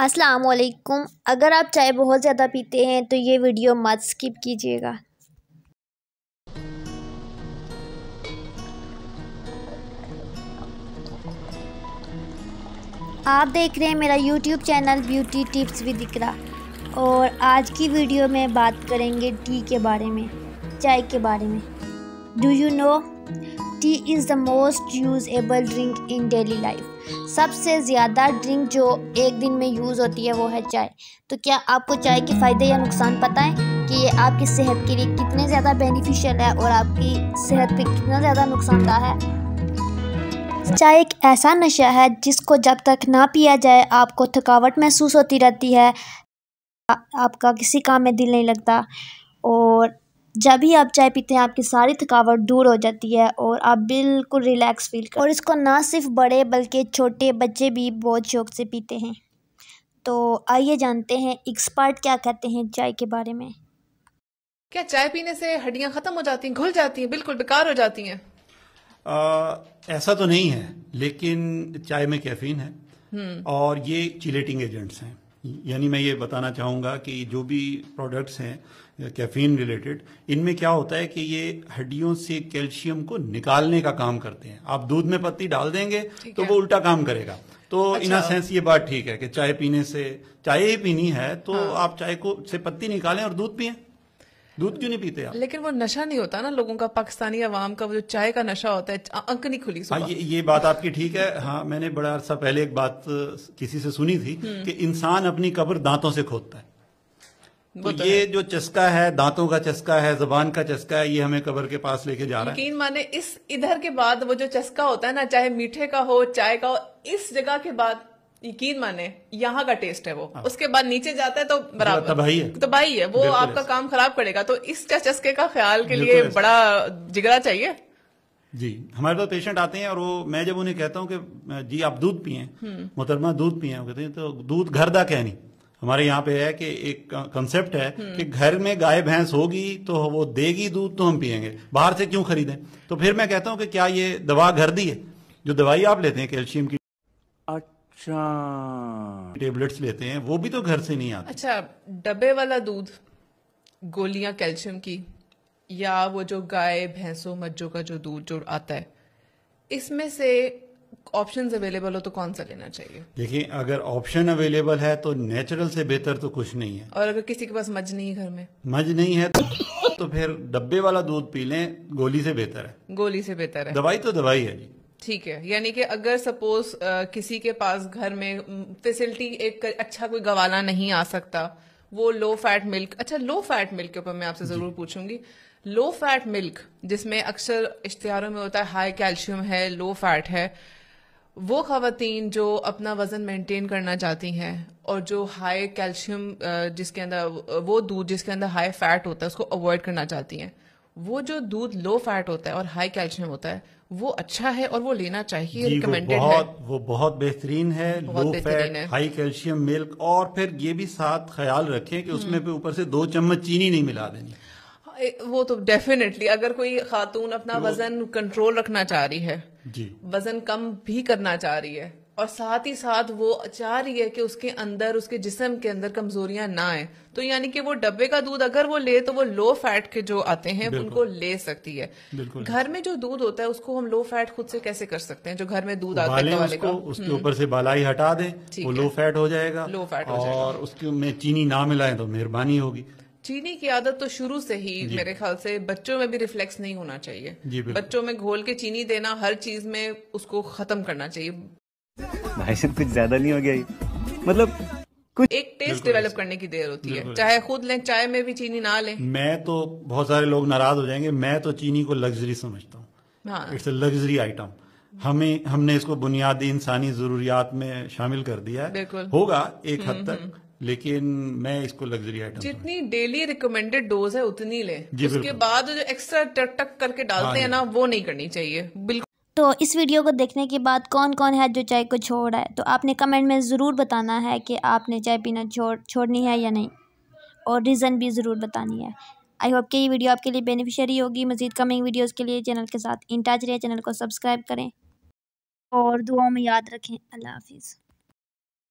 अस्सलाम वालेकुम अगर आप चाय बहुत ज़्यादा पीते हैं तो ये वीडियो मत स्किप कीजिएगा आप देख रहे हैं मेरा YouTube चैनल ब्यूटी टिप्स दिख रहा और आज की वीडियो में बात करेंगे टी के बारे में चाय के बारे में do you know tea is the most usable drink in daily life सबसे ज़्यादा ड्रिंक जो एक दिन में यूज़ होती है वो है चाय तो क्या आपको चाय के फ़ायदे या नुकसान पता है कि ये आपकी सेहत के लिए कितने ज़्यादा बेनिफिशियल है और आपकी सेहत पे कितना ज़्यादा नुकसानदार है चाय एक ऐसा नशा है जिसको जब तक ना पिया जाए आपको थकावट महसूस होती रहती है आपका किसी काम में दिल नहीं लगता और जब भी आप चाय पीते हैं आपकी सारी थकावट दूर हो जाती है और आप बिल्कुल रिलैक्स फील कर और इसको ना सिर्फ बड़े बल्कि छोटे बच्चे भी बहुत शौक से पीते हैं तो आइए जानते हैं एक्सपर्ट क्या कहते हैं चाय के बारे में क्या चाय पीने से हड्डियां खत्म हो जाती हैं घुल जाती हैं बिल्कुल बेकार हो जाती हैं ऐसा तो नहीं है लेकिन चाय में कैफीन है हम्म। और ये चिलेटिंग एजेंट्स हैं यानी मैं ये बताना चाहूँगा कि जो भी प्रोडक्ट्स हैं कैफीन रिलेटेड इनमें क्या होता है कि ये हड्डियों से कैल्शियम को निकालने का काम करते हैं आप दूध में पत्ती डाल देंगे तो वो उल्टा काम करेगा तो अच्छा। इन अ सेंस ये बात ठीक है कि चाय पीने से चाय ही पीनी है तो हाँ। आप चाय को से पत्ती निकालें और दूध पिए दूध क्यों नहीं पीते आप लेकिन वो नशा नहीं होता ना लोगों का पाकिस्तानी अवाम का वो जो चाय का नशा होता है अंक नहीं खुली हाँ ये, ये बात आपकी ठीक है हाँ मैंने बड़ा अरसा पहले एक बात किसी से सुनी थी हम्म। कि इंसान अपनी कब्र दांतों से खोदता है तो, तो ये है। जो चस्का है दांतों का चस्का है जबान का चस्का है ये हमें कबर के पास लेके जा रहा है यकीन माने इस इधर के बाद वो जो चस्का होता है ना चाहे मीठे का हो चाय का हो इस जगह के बाद यकीन माने यहाँ का टेस्ट है वो हाँ। उसके बाद नीचे जाता है तो, तो बराबर तबाही है तो तबाही है वो आपका काम खराब करेगा तो इस चस्के का ख्याल के लिए बड़ा जिगरा चाहिए जी हमारे पास तो पेशेंट आते हैं और वो मैं जब उन्हें कहता हूँ कि जी आप दूध पिए हम्म। मोहतरमा दूध पिए कहते हैं तो दूध घर दा क्या नहीं हमारे यहाँ पे है कि एक कंसेप्ट है हम्म। कि घर में गाय भैंस होगी तो वो देगी दूध तो हम पियेंगे बाहर से क्यों खरीदें तो फिर मैं कहता हूँ कि क्या ये दवा घर दी है जो दवाई आप लेते हैं कैल्शियम की अच्छा टेबलेट्स लेते हैं वो भी तो घर से नहीं आते अच्छा डब्बे वाला दूध गोलियां कैल्शियम की या वो जो गाय भैंसों मज्जों का जो दूध जो आता है इसमें से ऑप्शन अवेलेबल हो तो कौन सा लेना चाहिए देखिए अगर ऑप्शन अवेलेबल है तो नेचुरल से बेहतर तो कुछ नहीं है और अगर किसी के पास मज नहीं है घर में मज नहीं है तो, तो फिर डब्बे वाला दूध पी लें गोली से बेहतर है गोली से बेहतर है दवाई तो दवाई है जी ठीक है यानी कि अगर सपोज किसी के पास घर में फैसिलिटी एक अच्छा कोई गवाला नहीं आ सकता वो लो फैट मिल्क अच्छा लो फैट मिल्क के ऊपर मैं आपसे जरूर पूछूंगी लो फैट मिल्क जिसमें अक्सर इश्तेहारों में होता है हाई कैल्शियम है लो फैट है वो खातन जो अपना वजन मेंटेन करना चाहती हैं और जो हाई कैल्शियम जिसके अंदर वो दूध जिसके अंदर हाई फैट होता है उसको अवॉइड करना चाहती हैं वो जो दूध लो फैट होता है और हाई कैल्शियम होता है वो अच्छा है और वो लेना चाहिए रिकमेंडेड बहुत, है वो बहुत बेहतरीन है low fat high calcium milk और फिर ये भी साथ ख्याल रखें कि उसमें हम्म। भी ऊपर से दो चम्मच चीनी नहीं मिला देनी वो तो डेफिनेटली अगर कोई खातून अपना वजन कंट्रोल रखना चाह रही है जी वजन कम भी करना चाह रही है और साथ ही साथ वो चाह रही है कि उसके अंदर उसके जिसम के अंदर कमजोरियां ना आए तो यानी कि वो डब्बे का दूध अगर वो ले तो वो लो फैट के जो आते हैं उनको ले सकती है घर में जो दूध होता है उसको हम लो फैट खुद से कैसे कर सकते हैं जो घर में दूध आता है उसको, उसके ऊपर हम्म। से बालाई हटा दें वो लो फैट हो जाएगा लो फैट और उसके में चीनी ना मिलाए तो मेहरबानी होगी चीनी की आदत तो शुरू से ही मेरे ख्याल से बच्चों में भी रिफ्लेक्स नहीं होना चाहिए बच्चों में घोल के चीनी देना हर चीज में उसको खत्म करना चाहिए भाई साहब कुछ ज्यादा नहीं हो गया मतलब कुछ एक टेस्ट डेवलप करने की देर होती है चाहे खुद लें चाय में भी चीनी ना लें मैं तो बहुत सारे लोग नाराज हो जाएंगे मैं तो चीनी को लग्जरी समझता हूँ इट्स ए लग्जरी आइटम हमें हमने इसको बुनियादी इंसानी जरूरियात में शामिल कर दिया है होगा एक हद हम्म, तक हम्म। लेकिन मैं इसको लग्जरी आइटम जितनी डेली रिकमेंडेड डोज है उतनी ले उसके बाद जो एक्स्ट्रा टक टक करके डालते हाँ हैं ना वो नहीं करनी चाहिए बिल्कुल तो इस वीडियो को देखने के बाद कौन कौन है जो चाय को छोड़ रहा है तो आपने कमेंट में ज़रूर बताना है कि आपने चाय पीना छोड़ छोड़नी है या नहीं और रीज़न भी ज़रूर बतानी है आई होप कि ये वीडियो आपके लिए बेनिफिशियरी होगी मज़ीद कमिंग वीडियोज़ के लिए चैनल के साथ इन टच रहे चैनल को सब्सक्राइब करें और दुआओं में याद रखें अल्लाह हाफिज़